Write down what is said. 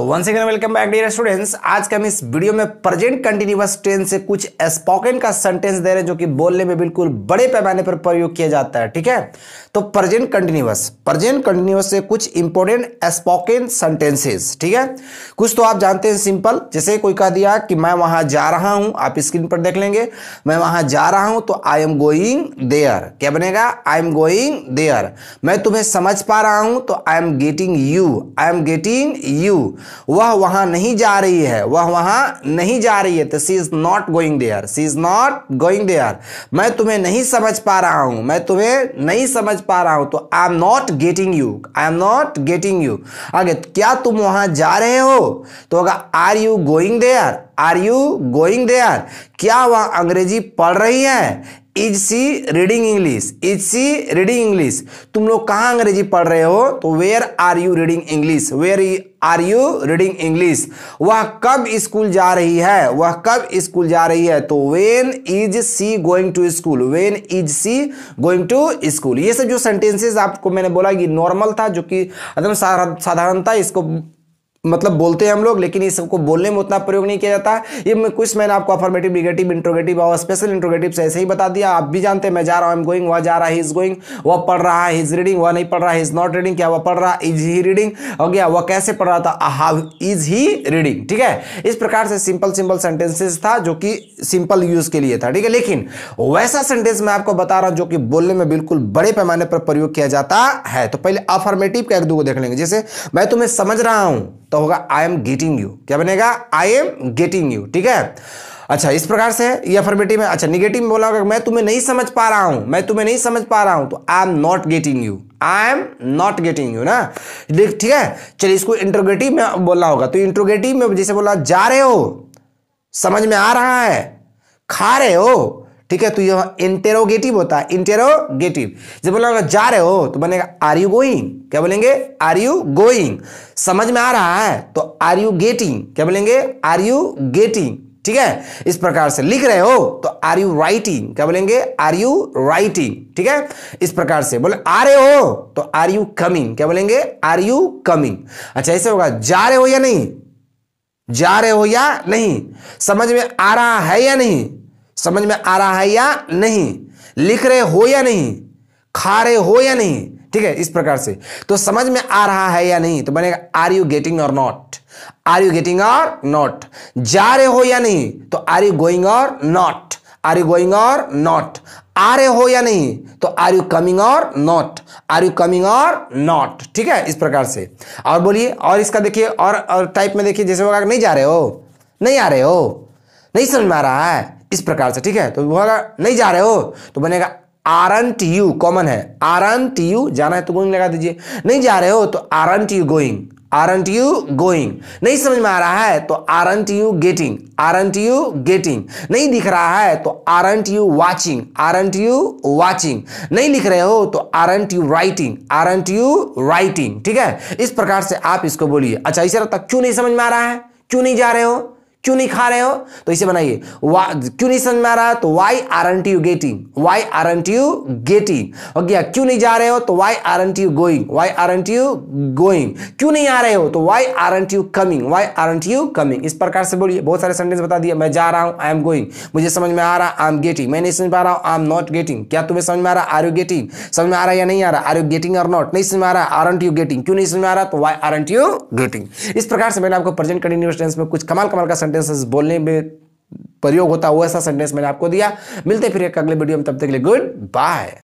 तो one second welcome back dear students आज के हम इस वीडियो में प्रेजेंट कंटिन्यूअस टेंस से कुछ स्पोकन का सेंटेंस दे रहे हैं जो कि बोलने में बिल्कुल बड़े पैमाने पर प्रयोग किया जाता है ठीक है तो प्रेजेंट कंटिन्यूअस प्रेजेंट कंटिन्यूअस से कुछ इंपॉर्टेंट स्पोकन सेंटेंसेस ठीक है कुछ तो आप जानते हैं सिंपल जैसे कोई कह दिया कि मैं वहां जा रहा हूं आप स्क्रीन पर देख लेंगे मैं वहां जा रहा हूं तो आई एम गोइंग देयर क्या बनेगा आई एम गोइंग देयर मैं तुम्हें समझ पा रहा हूं तो I am getting you I am getting you वह वहां नहीं जा रही है वह वहां नहीं जा रही है तो she is not going there she is not going there मैं तुम्हें नहीं समझ पा रहा हूं मैं तुम्हें नहीं समझ पा रहा हूं तो I am not getting you I am not getting you आगे क्या तुम वहां जा रहे हो तो अगर are you going there are you going there क्या वह अंग्रेजी पढ़ रही है is she reading English is she reading English तुम लोग कहाँ अंग्रेजी पढ़ रहे हो तो where are you reading English where are you reading English वह कब स्कूल जा रही है वह कब स्कूल जा रही है तो when is she going to school when is she going to school ये सब जो सेंटेंसेज आपको मैंने बोला कि नॉर्मल था जो कि एकदम साधारण था इसको मतलब बोलते हैं हम लोग लेकिन ये सबको बोलने में उतना प्रयोग नहीं किया जाता है ये मैं कुछ मैंने आपको अफॉर्मेटिव निगेटिव इंट्रोगेटिव और स्पेशल इंट्रोगेटिव से ऐसे ही बता दिया आप भी जानते हैं मैं जा रहा हूँ एम गोइंग वह जा रहा है इज गोइंग वह पढ़ रहा है इज रीडिंग वह नहीं पढ़ रहा है इज नॉट रीडिंग क्या वह पढ़ रहा इज ही रीडिंग हो गया वह कैसे पढ़ रहा था हाव इज ही रीडिंग ठीक है इस प्रकार से सिंपल सिंपल सेंटेंसेस था जो कि सिंपल यूज के लिए था ठीक है लेकिन वैसा सेंटेंस मैं आपको बता रहा हूँ जो कि बोलने में बिल्कुल बड़े पैमाने पर प्रयोग किया जाता है तो पहले अफॉर्मेटिव का एक दो को देख लेंगे जैसे मैं तुम्हें समझ रहा हूँ तो होगा आई एम गेटिंग यू क्या बनेगा आई एम गेटिंग यू ठीक है अच्छा इस प्रकार से ये अफर्मेटिव है अच्छा निगेटिव में बोला होगा मैं तुम्हें नहीं समझ पा रहा हूं मैं तुम्हें नहीं समझ पा रहा हूं तो I am not getting you I am not getting you ना ठीक है चलिए इसको इंट्रोगेटिव में बोलना होगा तो इंट्रोगेटिव में जैसे बोला जा रहे हो समझ में आ रहा है खा रहे हो ठीक है तो यह इंटेरोगेटिव होता है इंटेरोगेटिव जब बोला जा रहे हो तो बनेगा आर यू गोइंग क्या बोलेंगे आर यू गोइंग समझ में आ रहा है तो आर यू गेटिंग क्या बोलेंगे आर यू गेटिंग ठीक है इस प्रकार से लिख रहे हो तो आर यू राइटिंग क्या बोलेंगे आर यू राइटिंग ठीक है इस प्रकार से बोले आ रहे हो तो आर यू कमिंग क्या बोलेंगे आर यू कमिंग अच्छा ऐसे होगा जा रहे हो या नहीं जा रहे हो या नहीं समझ में आ रहा है या नहीं समझ में आ रहा है या नहीं लिख रहे हो या नहीं खा रहे हो या नहीं ठीक है इस प्रकार से तो समझ में आ रहा है या नहीं तो बनेगा are you getting or not are you getting or not जा रहे हो या नहीं तो are you going or not are you going or not आ रहे हो या नहीं तो are you coming or not are you coming or not ठीक है इस प्रकार से और बोलिए और इसका देखिए और, और टाइप में देखिए जैसे होगा नहीं जा रहे हो नहीं आ रहे हो नहीं समझ में आ रहा है इस प्रकार से ठीक है तो अगर नहीं जा रहे हो तो बनेगा एन टी यू कॉमन है आरन टी यू जाना है तो गोइंग लगा दीजिए नहीं जा रहे हो तो aren't you going aren't you going नहीं समझ में आ रहा है तो aren't you getting aren't you getting नहीं दिख रहा है तो aren't you watching aren't you watching नहीं लिख रहे हो तो aren't you writing aren't you writing ठीक है इस प्रकार से आप इसको बोलिए अच्छा इसी तक क्यों नहीं समझ में आ रहा है क्यों नहीं जा रहे हो क्यों नहीं खा रहे हो तो इसे बनाइए क्यों नहीं समझ में आ रहा तो why aren't you getting why aren't you getting हो गया क्यों नहीं जा रहे हो तो why aren't you going why aren't you going क्यों नहीं आ रहे हो तो why aren't you coming why aren't you coming इस प्रकार से बोलिए बहुत सारे सेंटेंस बता दिया मैं जा रहा हूं आई एम गोइंग मुझे समझ में आ रहा आई एम गेटिंग मैं नहीं समझ पा रहा हूं आई एम नॉट गेटिंग क्या तुम्हें समझ में आ रहा आर यू गेटिंग समझ में आ रहा या नहीं आ रहा are you getting or not नहीं समझ में आ रहा aren't you getting क्यों नहीं समझ में आ रहा तो why aren't you getting इस प्रकार से मैंने आपको प्रेजेंट कंटिन्यूस टेंस में कुछ कमाल कमाल का सेंटेंसेस बोलने में प्रयोग होता हुआ ऐसा सेंटेंस मैंने आपको दिया मिलते फिर एक अगले वीडियो में तब तक के लिए गुड बाय